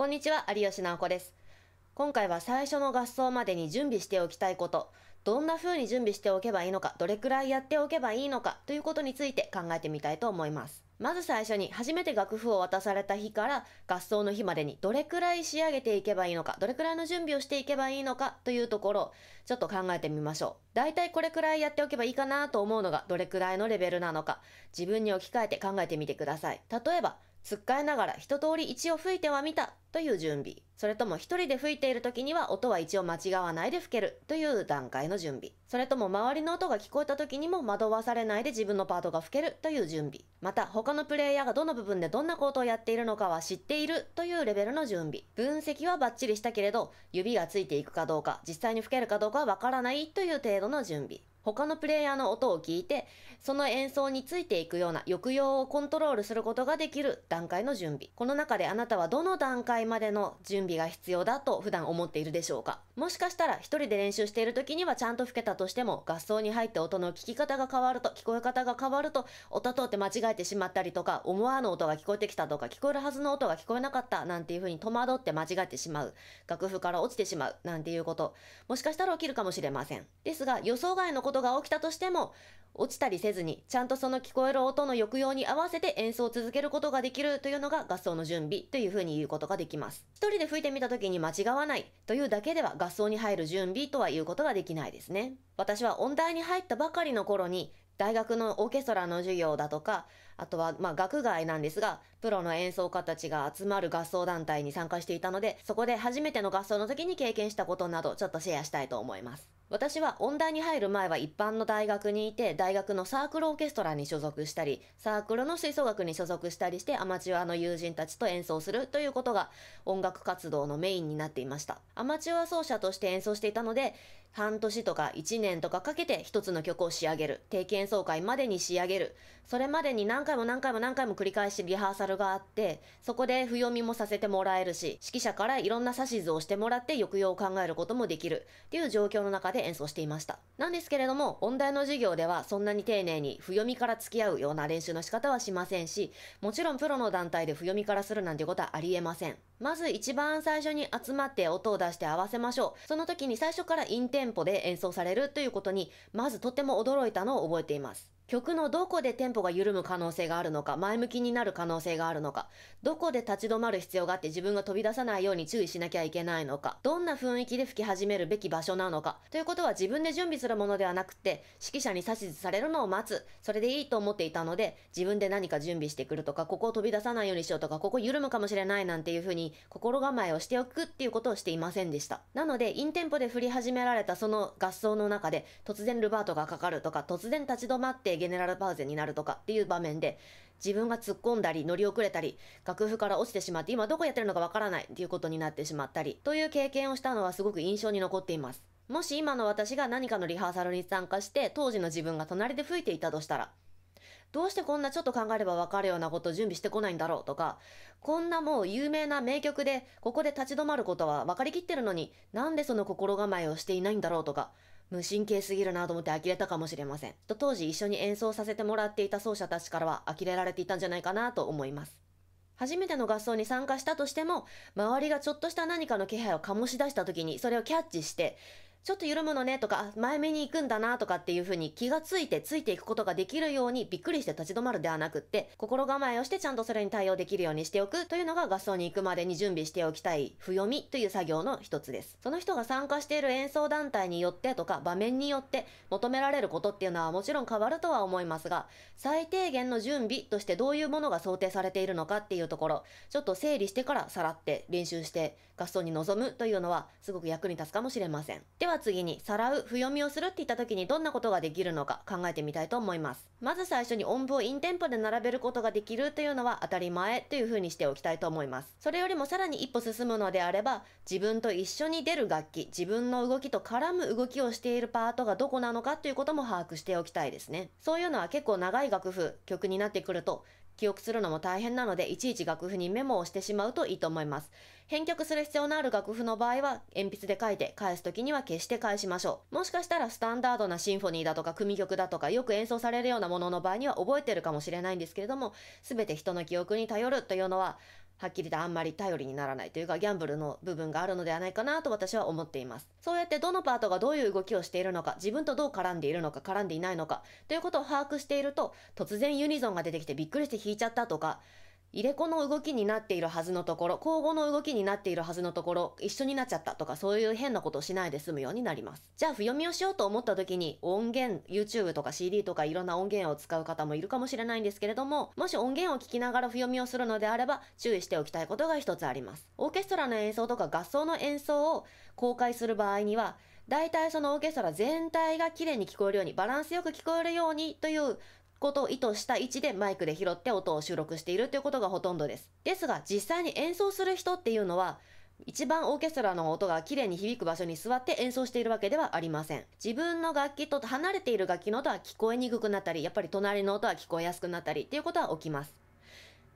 こんにちは、有吉直子です。今回は最初の合奏までに準備しておきたいこと、どんな風に準備しておけばいいのか、どれくらいやっておけばいいのかということについて考えてみたいと思います。まず最初に初めて楽譜を渡された日から合奏の日までにどれくらい仕上げていけばいいのか、どれくらいの準備をしていけばいいのかというところ、ちょっと考えてみましょう。大体これくらいやっておけばいいかなと思うのがどれくらいのレベルなのか、自分に置き換えて考えてみてください。例えば、つっかえながら一通り一を吹いてはみたという準備。それとも一人で吹いている時には音は一を間違わないで吹けるという段階の準備。それとも周りの音が聞こえた時にも惑わされないで自分のパートが吹けるという準備。また他のプレイヤーがどの部分でどんなことをやっているのかは知っているというレベルの準備。分析はバッチリしたけれど、指がついていくかどうか、実際に吹けるかどうかはわからないという程度程度の準備他のプレイヤーの音を聞いて、その演奏についていくような抑揚をコントロールすることができる段階の準備。この中であなたはどの段階までの準備が必要だと普段思っているでしょうかもしかしたら一人で練習している時にはちゃんと吹けたとしても、合奏に入って音の聞き方が変わると、聞こえ方が変わると、音とって間違えてしまったりとか、思わぬ音が聞こえてきたとか、聞こえるはずの音が聞こえなかったなんていう風に戸惑って間違えてしまう。楽譜から落ちてしまうなんていうこと。もしかしたら起きるかもしれません。ですが、予想外のことことが起きたとしても、落ちたりせずに、ちゃんとその聞こえる音の抑揚に合わせて演奏を続けることができるというのが合奏の準備というふうに言うことができます。一人で吹いてみた時に間違わないというだけでは合奏に入る準備とは言うことができないですね。私は音大に入ったばかりの頃に、大学のオーケストラの授業だとか、あとは、まあ、学外なんですが、プロの演奏家たちが集まる合奏団体に参加していたので、そこで初めての合奏の時に経験したことなど、ちょっとシェアしたいと思います。私は音大に入る前は一般の大学にいて、大学のサークルオーケストラに所属したり、サークルの吹奏楽に所属したりしてアマチュアの友人たちと演奏するということが音楽活動のメインになっていました。アマチュア奏者として演奏していたので、半年とか1年とかかけて一つの曲を仕上げる。定期演奏会までに仕上げる。それまでに何回も何回も何回も繰り返しリハーサルがあって、そこで不読みもさせてもらえるし、指揮者からいろんな指図をしてもらって抑揚を考えることもできるっていう状況の中で演奏していました。なんですけれども、音大の授業ではそんなに丁寧に不読みから付き合うような練習の仕方はしませんし、もちろんプロの団体で不読みからするなんてことはありえません。まず一番最初に集まって音を出して合わせましょう。その時に最初からインテ店舗で演奏されるということに、まずとても驚いたのを覚えています。曲のどこでテンポが緩む可能性があるのか、前向きになる可能性があるのか、どこで立ち止まる必要があって自分が飛び出さないように注意しなきゃいけないのか、どんな雰囲気で吹き始めるべき場所なのか、ということは自分で準備するものではなくて、指揮者に指図されるのを待つ、それでいいと思っていたので、自分で何か準備してくるとか、ここを飛び出さないようにしようとか、ここ緩むかもしれないなんていうふうに心構えをしておくっていうことをしていませんでした。なので、インテンポで振り始められたその合奏の中で、突然ルバートがかかるとか、突然立ち止まってゲネラルパーゼになるとかっていう場面で、自分が突っ込んだり乗り遅れたり、楽譜から落ちてしまって今どこやってるのかわからないっていうことになってしまったり、という経験をしたのはすごく印象に残っています。もし今の私が何かのリハーサルに参加して、当時の自分が隣で吹いていたとしたら、どうしてこんなちょっと考えればわかるようなことを準備してこないんだろうとか、こんなもう有名な名曲で、ここで立ち止まることは分かりきってるのに、なんでその心構えをしていないんだろうとか、無神経すぎるなと思って呆れたかもしれません。と当時一緒に演奏させてもらっていた奏者たちからは呆れられていたんじゃないかなと思います。初めての合奏に参加したとしても、周りがちょっとした何かの気配を醸し出した時にそれをキャッチして、ちょっと緩むのねとか、前目に行くんだなとかっていう風に気がついてついていくことができるようにびっくりして立ち止まるではなくって、心構えをしてちゃんとそれに対応できるようにしておくというのが合奏に行くまでに準備しておきたい不読みという作業の一つです。その人が参加している演奏団体によってとか場面によって求められることっていうのはもちろん変わるとは思いますが、最低限の準備としてどういうものが想定されているのかっていうところ、ちょっと整理してからさらって練習して合奏に臨むというのはすごく役に立つかもしれません。では次に、さらう、譜読みをするって言った時にどんなことができるのか考えてみたいと思います。まず最初に音符をインテンポで並べることができるというのは当たり前という風にしておきたいと思います。それよりもさらに一歩進むのであれば、自分と一緒に出る楽器、自分の動きと絡む動きをしているパートがどこなのかということも把握しておきたいですね。そういうのは結構長い楽譜、曲になってくると、記憶するのも大変なので、いちいち楽譜にメモをしてしまうといいと思います。返却する必要のある楽譜の場合は、鉛筆で書いて、返す時には消して返しましょう。もしかしたらスタンダードなシンフォニーだとか、組曲だとか、よく演奏されるようなものの場合には覚えてるかもしれないんですけれども、すべて人の記憶に頼るというのは、はっきりとあんまり頼りにならないというか、ギャンブルの部分があるのではないかなと私は思っています。そうやってどのパートがどういう動きをしているのか、自分とどう絡んでいるのか、絡んでいないのか、ということを把握していると、突然ユニゾンが出てきてびっくりして引いちゃったとか、入れ子の動きになっているはずのところ、交互の動きになっているはずのところ、一緒になっちゃったとか、そういう変なことをしないで済むようになります。じゃあ、不読みをしようと思った時に、音源、YouTube とか CD とかいろんな音源を使う方もいるかもしれないんですけれども、もし音源を聞きながら不読みをするのであれば、注意しておきたいことが一つあります。オーケストラの演奏とか合奏の演奏を公開する場合には、大体そのオーケストラ全体が綺麗に聞こえるように、バランスよく聞こえるようにということを意図した位置でマイクで拾って音を収録しているということがほとんどです。ですが、実際に演奏する人っていうのは、一番オーケストラの音が綺麗に響く場所に座って演奏しているわけではありません。自分の楽器と離れている楽器の音は聞こえにくくなったり、やっぱり隣の音は聞こえやすくなったりっていうことは起きます。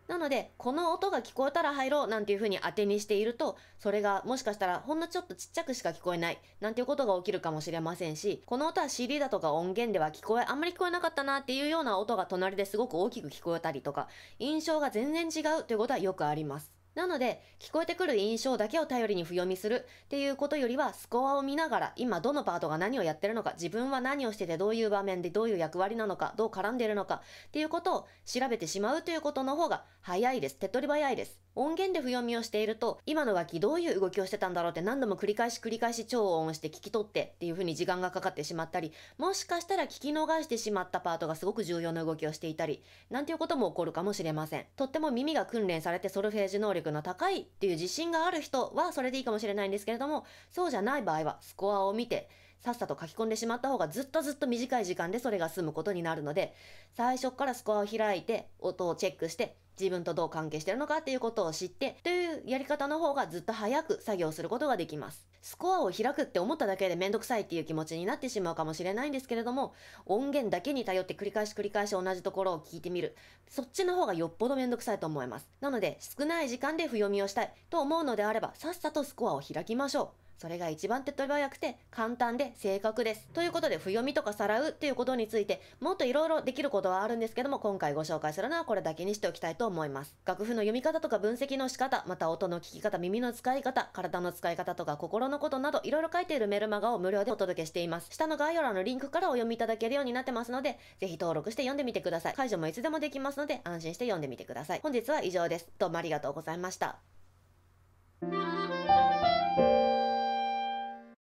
なので、この音が聞こえたら入ろうなんていうふうに当てにしていると、それがもしかしたらほんのちょっとちっちゃくしか聞こえないなんていうことが起きるかもしれませんし、この音は CD だとか音源では聞こえ、あんまり聞こえなかったなっていうような音が隣ですごく大きく聞こえたりとか、印象が全然違うということはよくあります。なので、聞こえてくる印象だけを頼りに不読みするっていうことよりは、スコアを見ながら、今どのパートが何をやってるのか、自分は何をしててどういう場面でどういう役割なのか、どう絡んでるのかっていうことを調べてしまうということの方が早いです。手っ取り早いです。音源で不読みをしていると、今の楽器どういう動きをしてたんだろうって何度も繰り返し繰り返し超音して聞き取ってっていう風に時間がかかってしまったり、もしかしたら聞き逃してしまったパートがすごく重要な動きをしていたり、なんていうことも起こるかもしれません。とっても耳が訓練されてソルフェージ能力の高いっていう自信がある人はそれでいいかもしれないんですけれども、そうじゃない場合はスコアを見て、さっさと書き込んでしまった方がずっとずっと短い時間でそれが済むことになるので、最初からスコアを開いて、音をチェックして、自分とどう関係してるのかっていうことを知って、というやり方の方がずっと早く作業することができます。スコアを開くって思っただけでめんどくさいっていう気持ちになってしまうかもしれないんですけれども、音源だけに頼って繰り返し繰り返し同じところを聞いてみる。そっちの方がよっぽどめんどくさいと思います。なので、少ない時間で不読みをしたいと思うのであれば、さっさとスコアを開きましょう。それが一番手っ取り早くて簡単で正確です。ということで、不読みとかさらうっていうことについて、もっといろいろできることはあるんですけども、今回ご紹介するのはこれだけにしておきたいと思います。楽譜の読み方とか分析の仕方、また音の聞き方、耳の使い方、体の使い方とか心のことなど、いろいろ書いているメルマガを無料でお届けしています。下の概要欄のリンクからお読みいただけるようになってますので、ぜひ登録して読んでみてください。解除もいつでもできますので、安心して読んでみてください。本日は以上です。どうもありがとうございました。